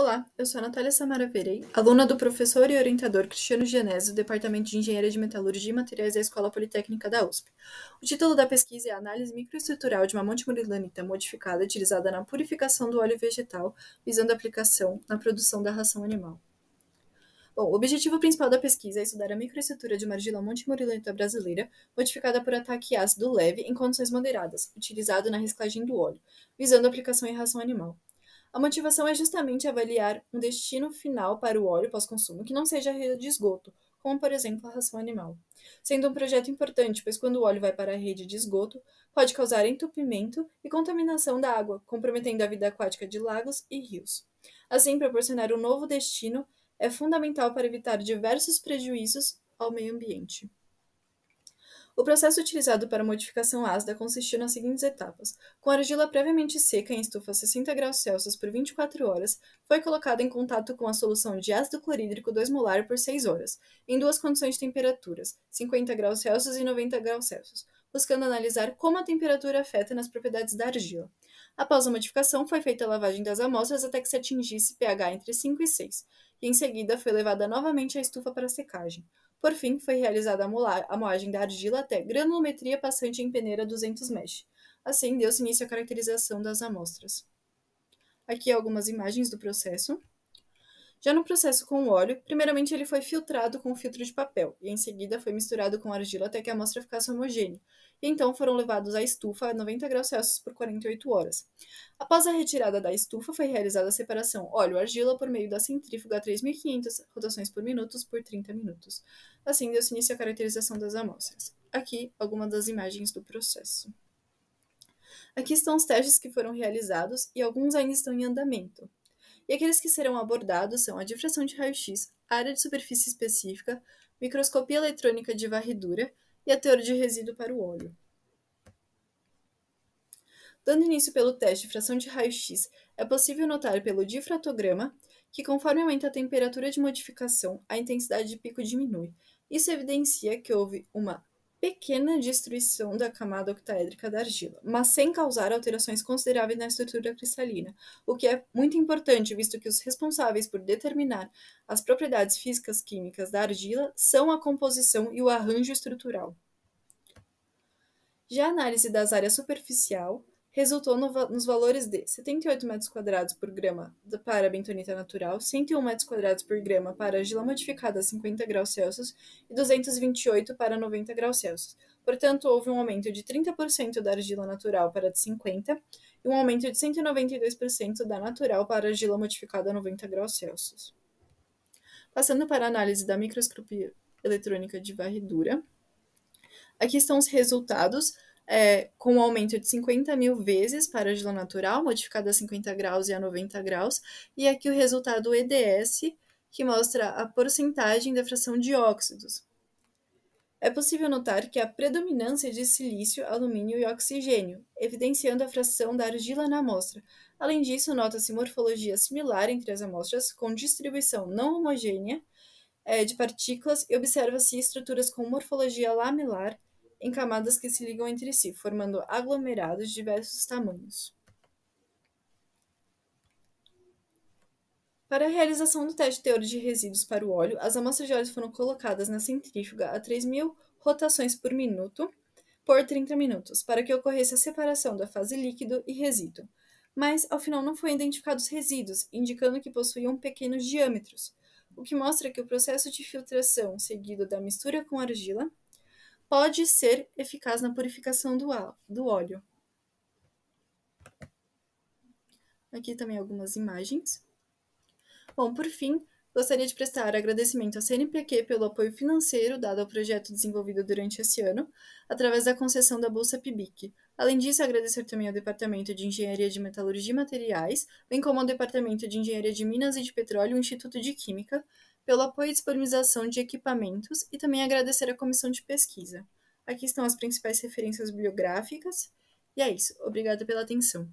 Olá, eu sou a Natália Samara Verei, aluna do professor e orientador Cristiano Genésio, do Departamento de Engenharia de Metalurgia e Materiais da Escola Politécnica da USP. O título da pesquisa é Análise Microestrutural de Mamonte Murilanita Modificada utilizada na purificação do óleo vegetal, visando a aplicação na produção da ração animal. Bom, o objetivo principal da pesquisa é estudar a microestrutura de uma argila monte morilanita brasileira, modificada por ataque ácido leve em condições moderadas, utilizado na reciclagem do óleo, visando a aplicação em ração animal. A motivação é justamente avaliar um destino final para o óleo pós-consumo que não seja a rede de esgoto, como por exemplo a ração animal. Sendo um projeto importante, pois quando o óleo vai para a rede de esgoto, pode causar entupimento e contaminação da água, comprometendo a vida aquática de lagos e rios. Assim, proporcionar um novo destino é fundamental para evitar diversos prejuízos ao meio ambiente. O processo utilizado para a modificação ácida consistiu nas seguintes etapas. Com a argila previamente seca em estufa a 60 graus Celsius por 24 horas, foi colocada em contato com a solução de ácido clorídrico 2 molar por 6 horas, em duas condições de temperaturas, 50 graus Celsius e 90 graus Celsius buscando analisar como a temperatura afeta nas propriedades da argila. Após a modificação, foi feita a lavagem das amostras até que se atingisse pH entre 5 e 6, e em seguida foi levada novamente à estufa para secagem. Por fim, foi realizada a moagem da argila até granulometria passante em peneira 200 mesh. Assim, deu-se início à caracterização das amostras. Aqui algumas imagens do processo. Já no processo com o óleo, primeiramente ele foi filtrado com um filtro de papel e em seguida foi misturado com argila até que a amostra ficasse homogênea. E então foram levados à estufa a 90 graus Celsius por 48 horas. Após a retirada da estufa, foi realizada a separação óleo-argila por meio da centrífuga a 3.500 rotações por minutos por 30 minutos. Assim deu-se início à caracterização das amostras. Aqui, algumas das imagens do processo. Aqui estão os testes que foram realizados e alguns ainda estão em andamento e aqueles que serão abordados são a difração de raio-x, a área de superfície específica, microscopia eletrônica de varredura e a teoria de resíduo para o óleo. Dando início pelo teste de fração de raio-x, é possível notar pelo difratograma que, conforme aumenta a temperatura de modificação, a intensidade de pico diminui. Isso evidencia que houve uma pequena destruição da camada octaédrica da argila, mas sem causar alterações consideráveis na estrutura cristalina, o que é muito importante, visto que os responsáveis por determinar as propriedades físicas químicas da argila são a composição e o arranjo estrutural. Já a análise das áreas superficial resultou no, nos valores de 78 metros quadrados por grama para bentonita natural, 101 metros quadrados por grama para argila modificada a 50 graus Celsius e 228 para 90 graus Celsius. Portanto, houve um aumento de 30% da argila natural para a de 50 e um aumento de 192% da natural para argila modificada a 90 graus Celsius. Passando para a análise da microscopia eletrônica de varredura, aqui estão os resultados é, com um aumento de 50 mil vezes para a argila natural, modificada a 50 graus e a 90 graus, e aqui o resultado EDS, que mostra a porcentagem da fração de óxidos. É possível notar que a predominância de silício, alumínio e oxigênio, evidenciando a fração da argila na amostra. Além disso, nota-se morfologia similar entre as amostras, com distribuição não homogênea é, de partículas e observa-se estruturas com morfologia lamelar em camadas que se ligam entre si, formando aglomerados de diversos tamanhos. Para a realização do teste de teor de resíduos para o óleo, as amostras de óleo foram colocadas na centrífuga a 3.000 rotações por minuto por 30 minutos, para que ocorresse a separação da fase líquido e resíduo. Mas, ao final, não foram identificados resíduos, indicando que possuíam pequenos diâmetros, o que mostra que o processo de filtração seguido da mistura com argila pode ser eficaz na purificação do, óleo. Aqui também algumas imagens. Bom, por fim, gostaria de prestar agradecimento à CNPq pelo apoio financeiro dado ao projeto desenvolvido durante esse ano, através da concessão da Bolsa PIBIC. Além disso, agradecer também ao Departamento de Engenharia de Metalurgia e Materiais, bem como ao Departamento de Engenharia de Minas e de Petróleo e Instituto de Química, pelo apoio e disponibilização de equipamentos e também agradecer à comissão de pesquisa. Aqui estão as principais referências bibliográficas. E é isso. Obrigada pela atenção.